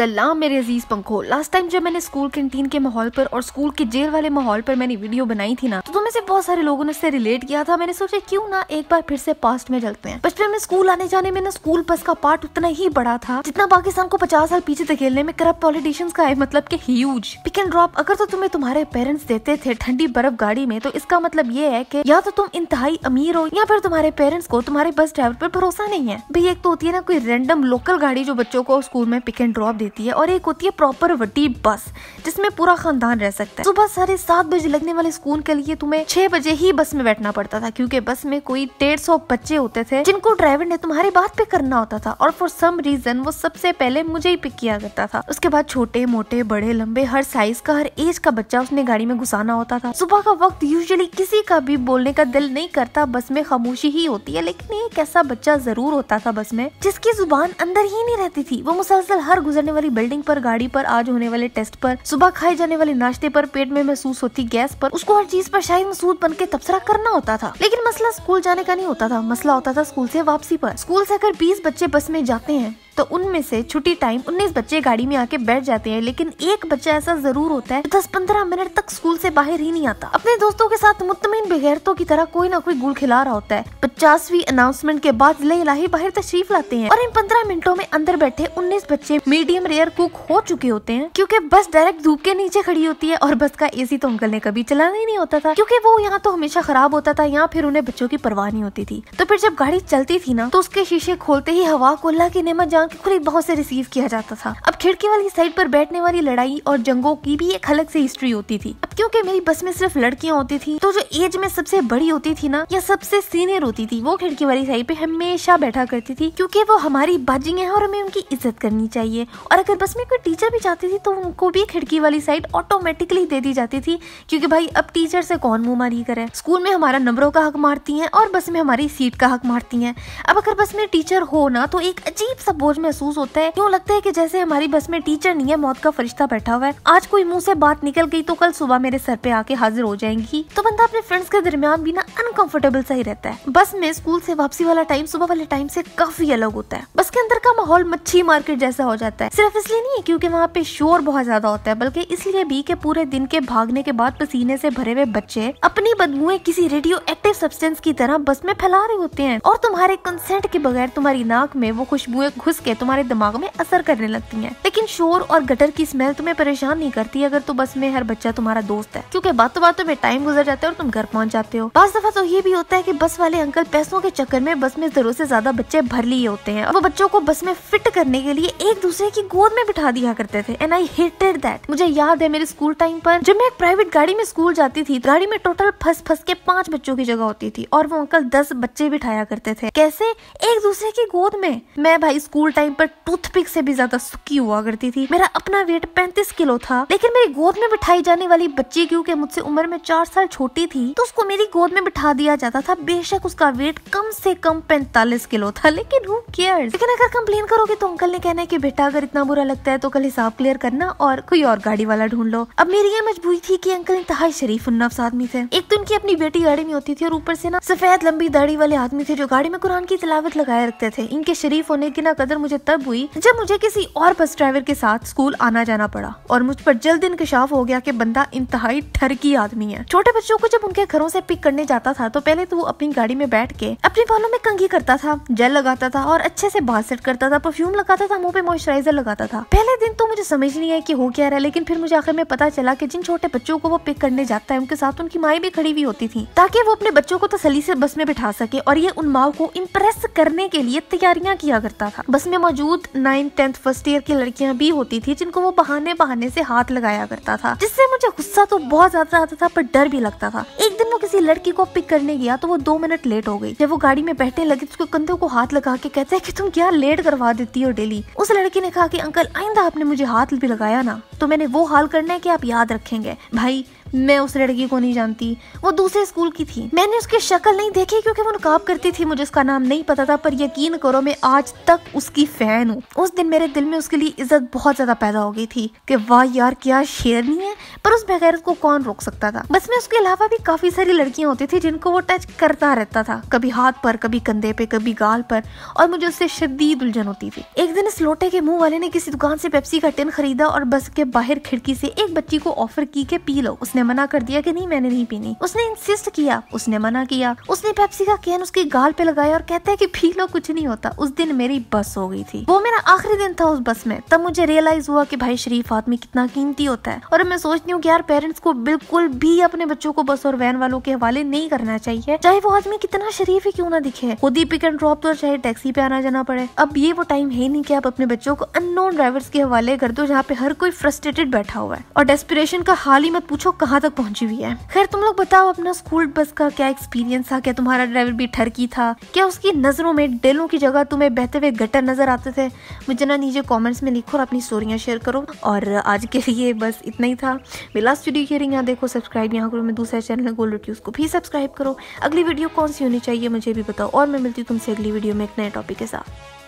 सलाम मेरे अजीज पंखो लास्ट टाइम जब मैंने स्कूल कैंटीन के माहौल पर और स्कूल के जेल वाले माहौल पर मैंने वीडियो बनाई थी ना तो तुम्हें से बहुत सारे लोगों ने इससे रिलेट किया था मैंने सोचा क्यों ना एक बार फिर से पास्ट में चलते हैं बचपन में स्कूल आने जाने में ना स्कूल बस का पार्ट उतना ही बड़ा था जितना पाकिस्तान को पचास साल पीछे धकेलने में करप्ट पॉलिटिशियंस का है मतलब की ह्यूज पिक एंड ड्रॉप अगर तो तुम्हें तुम्हारे पेरेंट्स देते थे ठंडी बर्फ गाड़ी में तो इसका मतलब ये है की या तो तुम इंतहाई अमीर हो या फिर तुम्हारे पेरेंट्स को तुम्हारे बस ड्राइवर पर भरोसा नहीं है भाई एक तो होती है ना कोई रेंडम लोकल गाड़ी जो बच्चों को स्कूल में पिक एंड ड्रॉप देती देती है और एक होती है प्रॉपर वटी बस जिसमें पूरा खानदान रह सकता है सुबह साढ़े सात बजे लगने वाले स्कूल के लिए तुम्हें छह बजे ही बस में बैठना पड़ता था क्योंकि बस में कोई डेढ़ सौ बच्चे होते थे जिनको ड्राइवर ने तुम्हारी बात पे करना होता था और फॉर सम रीजन वो सबसे पहले मुझे ही पिक किया करता था उसके बाद छोटे मोटे बड़े लंबे हर साइज का हर एज का बच्चा उसने गाड़ी में घुसाना होता था सुबह का वक्त यूजली किसी का भी बोलने का दिल नहीं करता बस में खामोशी ही होती है लेकिन एक ऐसा बच्चा जरूर होता था बस में जिसकी जुबान अंदर ही नहीं रहती थी वो मुसलसल हर गुजरने वाले वाली बिल्डिंग पर गाड़ी पर आज होने वाले टेस्ट पर सुबह खाए जाने वाले नाश्ते पर पेट में महसूस होती गैस पर उसको हर चीज पर शायद मसूद बन के तबसरा करना होता था लेकिन मसला स्कूल जाने का नहीं होता था मसला होता था स्कूल से वापसी पर स्कूल से अगर बीस बच्चे बस में जाते हैं तो उनमें से छुट्टी टाइम उन्नीस बच्चे गाड़ी में आके बैठ जाते हैं लेकिन एक बच्चा ऐसा जरूर होता है दस पंद्रह मिनट तक स्कूल से बाहर ही नहीं आता अपने दोस्तों के साथ मुतमिन बगैरतों की तरह कोई ना कोई गुल खिला रहा होता है पचासवीं अनाउंसमेंट के बाद ले लाही बाहर तशरीफ लाते हैं और इन पंद्रह मिनटों में अंदर बैठे उन्नीस बच्चे मीडियम रेयर कुक हो चुके होते हैं क्यूँकी बस डायरेक्ट धूप के नीचे खड़ी होती है और बस का एसी तो अंकल ने कभी चलाना ही नहीं होता था क्यूँकी वो यहाँ तो हमेशा खराब होता था यहाँ फिर उन्हें बच्चों की परवाह नहीं होती थी तो फिर जब गाड़ी चलती थी ना तो उसके शीशे खोलते ही हवा को अल्लाह की नेमत जान के खुले बहुत से रिसीव किया जाता था अब खिड़की वाली साइड पर बैठने वाली लड़ाई और जंगों की भी एक अलग से हिस्ट्री होती थी अब क्योंकि मेरी बस में सिर्फ लड़कियां होती थी तो जो एज में सबसे बड़ी होती थी ना या सबसे सीनियर होती थी वो खिड़की वाली साइड पे हमेशा बैठा करती थी क्योंकि वो हमारी बाजिंग है और हमें उनकी इज्जत करनी चाहिए और अगर बस में कोई टीचर भी जाती थी तो उनको भी खिड़की वाली साइड ऑटोमेटिकली दे दी जाती थी क्योंकि भाई अब टीचर से कौन मुंह मारी करे स्कूल में हमारा नंबरों का हक मारती है और बस में हमारी सीट का हक मारती है अब अगर बस में टीचर हो ना तो एक अजीब सा बोझ महसूस होता है क्यों लगता है कि जैसे हमारी बस में टीचर नहीं है मौत का फरिश्ता बैठा हुआ है आज कोई मुंह से बात निकल गई तो कल सुबह मेरे सर पे आके हाजिर हो जाएंगी तो बंदा अपने फ्रेंड्स के दरमियान भी ना अनकंफर्टेबल सा ही रहता है बस में स्कूल से वापसी वाला टाइम सुबह वाले टाइम से काफी अलग होता है बस के अंदर का माहौल मच्छी मार्केट जैसा हो जाता है सिर्फ इसलिए नहीं है क्योंकि वहाँ पे शोर बहुत ज्यादा होता है बल्कि इसलिए भी के पूरे दिन के भागने के बाद पसीने से भरे हुए बच्चे अपनी बदबुएं किसी रेडियो एक्टिव सब्सटेंस की तरह बस में फैला रहे होते हैं और तुम्हारे कंसेंट के बगैर तुम्हारी नाक में वो खुशबुएं घुस के तुम्हारे दिमाग में असर करने लगती है लेकिन शोर और गटर की स्मेल तुम्हें परेशान नहीं करती अगर तो बस में हर बच्चा तुम्हारा दोस्त है क्यूँकी बातों बातों में टाइम गुजर जाता है और तुम घर पहुँच जाते हो बस दफा तो ये भी होता है की बस वाले अंकल पैसों के चक्कर में बस में जरूर से ज्यादा बच्चे भर लिए होते हैं और वो बच्चों को बस में फिट करने के लिए एक दूसरे की गोद में बिठा दिया करते थे एंड आई हेटेड दैट मुझे याद है मेरे स्कूल टाइम पर जब मैं एक प्राइवेट गाड़ी में स्कूल जाती थी गाड़ी में टोटल फंस फंस के पांच बच्चों की जगह होती थी और वो अंकल दस बच्चे बिठाया करते थे कैसे एक दूसरे की गोद में मैं भाई स्कूल स्कूल टाइम पर टूथपिक से भी ज्यादा सुखी हुआ करती थी मेरा अपना वेट पैंतीस किलो था लेकिन मेरी गोद में बिठाई जाने वाली बच्ची क्यूँकी मुझसे उम्र में चार साल छोटी थी तो उसको मेरी गोद में बिठा दिया जाता था बेशक उसका वेट कम से कम पैंतालीस किलो था लेकिन हु केयर लेकिन अगर कंप्लेन करोगे तो अंकल ने कहना है की बेटा अगर इतना बुरा लगता है तो कल हिसाब क्लियर करना और कोई और गाड़ी वाला ढूंढ लो अब मेरी ये मजबूरी थी की अंकल इंतहा शरीफ उन्नफ्स आदमी थे एक तो उनकी अपनी बेटी गाड़ी में होती थी और ऊपर से ना सफेद लंबी दाढ़ी वाले आदमी थे जो गाड़ी में कुरान की तलावत लगाए रखते थे इनके शरीफ होने की ना कदर मुझे तब हुई जब मुझे किसी और बस ड्राइवर के साथ स्कूल आना जाना पड़ा और मुझ पर जल्द इंकशाफ हो गया कि बंदा इंतहाई ठर की आदमी है छोटे बच्चों को जब उनके घरों से पिक करने जाता था तो पहले तो वो अपनी गाड़ी में बैठ के अपने बालों में कंघी करता था जल लगाता था और अच्छे से बाल सेट करता था परफ्यूम लगाता था मुंह पे मॉइस्चराइजर लगाता था पहले दिन तो मुझे समझ नहीं आई कि हो क्या रहा है लेकिन फिर मुझे आखिर में पता चला कि जिन छोटे बच्चों को वो पिक करने जाता है उनके साथ उनकी माए भी खड़ी हुई होती थी ताकि वो अपने बच्चों को तसली से बस में बैठा सके और ये उन माओ को इम्प्रेस करने के लिए तैयारियां किया करता था बस इसमें मौजूद नाइन्थ टेंथ फर्स्ट ईयर की लड़कियां भी होती थी जिनको वो बहाने बहाने से हाथ लगाया करता था जिससे मुझे गुस्सा तो बहुत ज्यादा आता था पर डर भी लगता था एक दिन वो किसी लड़की को पिक करने गया तो वो दो मिनट लेट हो गई जब वो गाड़ी में बैठने लगी तो उसके कंधे को हाथ लगा के कहते हैं की तुम क्या लेट करवा देती हो डेली उस लड़की ने कहा की अंकल आइंदा आपने मुझे हाथ भी लगाया ना तो मैंने वो हाल करना है की आप याद रखेंगे भाई मैं उस लड़की को नहीं जानती वो दूसरे स्कूल की थी मैंने उसकी शक्ल नहीं देखी क्योंकि वो नकाब करती थी मुझे उसका नाम नहीं पता था पर यकीन करो मैं आज तक उसकी फैन हूँ उस दिन मेरे दिल में उसके लिए इज्जत बहुत ज्यादा पैदा हो गई थी कि वाह यार क्या शेरनी है पर उस बेगैरत को कौन रोक सकता था बस में उसके अलावा भी काफी सारी लड़कियां होती थी जिनको वो टच करता रहता था कभी हाथ पर कभी कंधे पे कभी गाल पर और मुझे उससे शदीद उलझन होती थी एक दिन इस लोटे के मुंह वाले ने किसी दुकान से पेप्सी का टिन खरीदा और बस के बाहर खिड़की से एक बच्ची को ऑफर की के पी लो उसने मना कर दिया कि नहीं मैंने नहीं पीनी उसने इंसिस्ट किया उसने मना किया उसने पेप्सी का कैन उसके गाल पे लगाया और कहता है कि पी लो कुछ नहीं होता उस दिन मेरी बस हो गई थी वो मेरा आखिरी दिन था उस बस में तब मुझे रियलाइज हुआ कि भाई शरीफ आदमी कितना कीमती होता है और मैं सोचती सकती हूँ कि यार पेरेंट्स को बिल्कुल भी अपने बच्चों को बस और वैन वालों के हवाले नहीं करना चाहिए चाहे वो आदमी कितना शरीफ ही क्यों ना दिखे खुद ही पिक एंड ड्रॉप तो चाहे टैक्सी पे आना जाना पड़े अब ये वो टाइम है नहीं की आप अपने बच्चों को अननोन ड्राइवर्स के हवाले कर दो जहाँ पे हर कोई फ्रस्ट्रेटेड बैठा हुआ है और डेस्पिरेशन का हाल ही मत पूछो कहाँ तक पहुंची हुई है खैर तुम लोग बताओ अपना स्कूल बस का क्या एक्सपीरियंस था क्या तुम्हारा ड्राइवर भी ठरकी था क्या उसकी नजरों में डेलों की जगह तुम्हें बहते हुए गटर नजर आते थे मुझे ना नीचे कॉमेंट्स में लिखो और अपनी स्टोरियाँ शेयर करो और आज के लिए बस इतना ही था मेरी लास्ट वीडियो हेयरिंग यहाँ देखो सब्सक्राइब यहाँ करो मैं दूसरा चैनल गोल्ड रोटी उसको भी सब्सक्राइब करो अगली वीडियो कौन सी होनी चाहिए मुझे भी बताओ और मैं मिलती हूँ तुमसे अगली वीडियो में एक नए टॉपिक के साथ